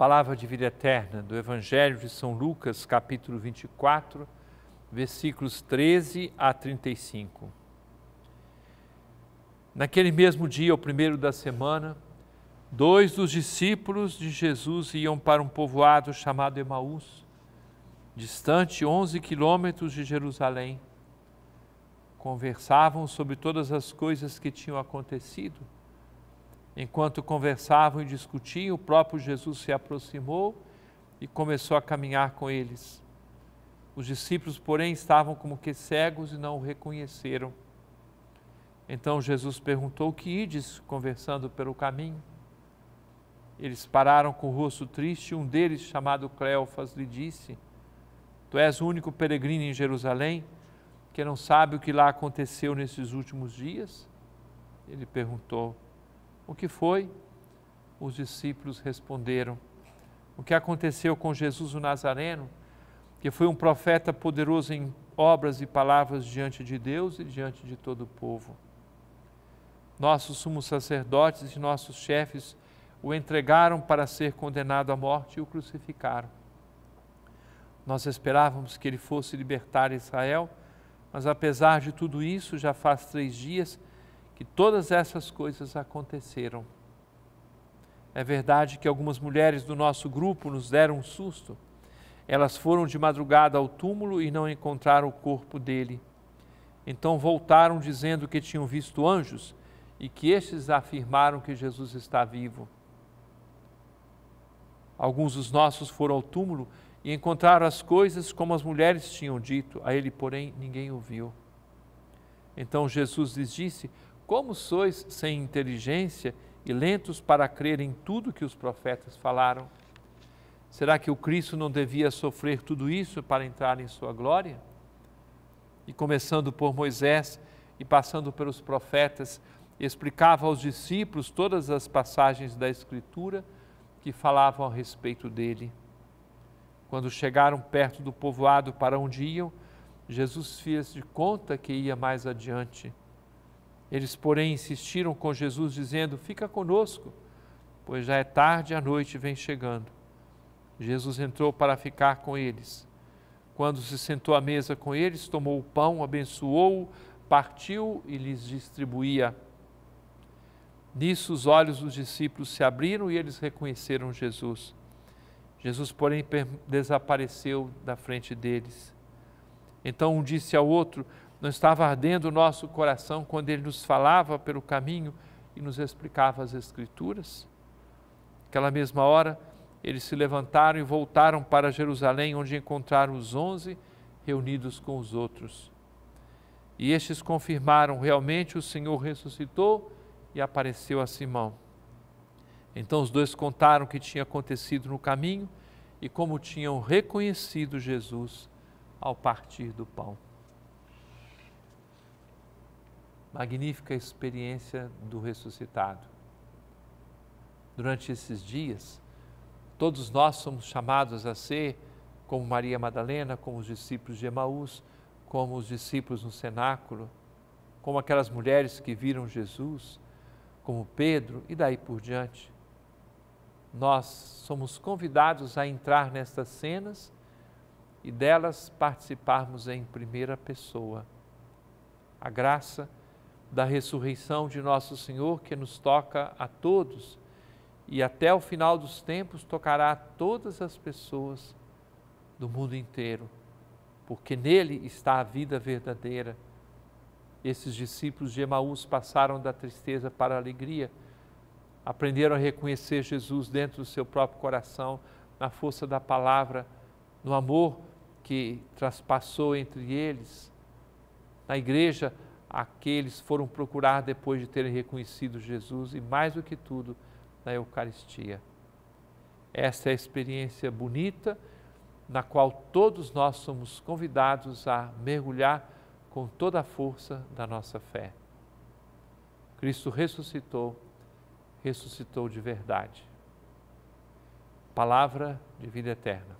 palavra de vida eterna do Evangelho de São Lucas, capítulo 24, versículos 13 a 35. Naquele mesmo dia, o primeiro da semana, dois dos discípulos de Jesus iam para um povoado chamado Emaús, distante 11 quilômetros de Jerusalém. Conversavam sobre todas as coisas que tinham acontecido Enquanto conversavam e discutiam, o próprio Jesus se aproximou e começou a caminhar com eles. Os discípulos, porém, estavam como que cegos e não o reconheceram. Então Jesus perguntou: Que ides conversando pelo caminho? Eles pararam com o rosto triste, e um deles, chamado Cleofas, lhe disse: Tu és o único peregrino em Jerusalém que não sabe o que lá aconteceu nesses últimos dias? Ele perguntou. O que foi? Os discípulos responderam. O que aconteceu com Jesus o Nazareno, que foi um profeta poderoso em obras e palavras diante de Deus e diante de todo o povo. Nossos sumos sacerdotes e nossos chefes o entregaram para ser condenado à morte e o crucificaram. Nós esperávamos que ele fosse libertar Israel, mas apesar de tudo isso, já faz três dias que todas essas coisas aconteceram. É verdade que algumas mulheres do nosso grupo nos deram um susto. Elas foram de madrugada ao túmulo e não encontraram o corpo dele. Então voltaram dizendo que tinham visto anjos e que estes afirmaram que Jesus está vivo. Alguns dos nossos foram ao túmulo e encontraram as coisas como as mulheres tinham dito, a ele, porém, ninguém ouviu. Então Jesus lhes disse: como sois sem inteligência e lentos para crer em tudo que os profetas falaram? Será que o Cristo não devia sofrer tudo isso para entrar em sua glória? E começando por Moisés e passando pelos profetas, explicava aos discípulos todas as passagens da Escritura que falavam a respeito dele. Quando chegaram perto do povoado para onde iam, Jesus fez de conta que ia mais adiante. Eles, porém, insistiram com Jesus, dizendo: Fica conosco, pois já é tarde e a noite vem chegando. Jesus entrou para ficar com eles. Quando se sentou à mesa com eles, tomou o pão, abençoou-o, partiu e lhes distribuía. Nisso os olhos dos discípulos se abriram e eles reconheceram Jesus. Jesus, porém, desapareceu da frente deles. Então um disse ao outro: não estava ardendo o nosso coração quando ele nos falava pelo caminho e nos explicava as Escrituras? Aquela mesma hora, eles se levantaram e voltaram para Jerusalém, onde encontraram os onze reunidos com os outros. E estes confirmaram: realmente o Senhor ressuscitou e apareceu a Simão. Então os dois contaram o que tinha acontecido no caminho e como tinham reconhecido Jesus ao partir do pão magnífica experiência do ressuscitado. Durante esses dias, todos nós somos chamados a ser como Maria Madalena, como os discípulos de Emaús, como os discípulos no cenáculo, como aquelas mulheres que viram Jesus, como Pedro e daí por diante. Nós somos convidados a entrar nestas cenas e delas participarmos em primeira pessoa. A graça da ressurreição de nosso Senhor, que nos toca a todos e até o final dos tempos tocará a todas as pessoas do mundo inteiro, porque nele está a vida verdadeira. Esses discípulos de Emaús passaram da tristeza para a alegria, aprenderam a reconhecer Jesus dentro do seu próprio coração, na força da palavra, no amor que transpassou entre eles. Na igreja, aqueles foram procurar depois de terem reconhecido Jesus e, mais do que tudo, na Eucaristia. Essa é a experiência bonita na qual todos nós somos convidados a mergulhar com toda a força da nossa fé. Cristo ressuscitou, ressuscitou de verdade. Palavra de vida eterna.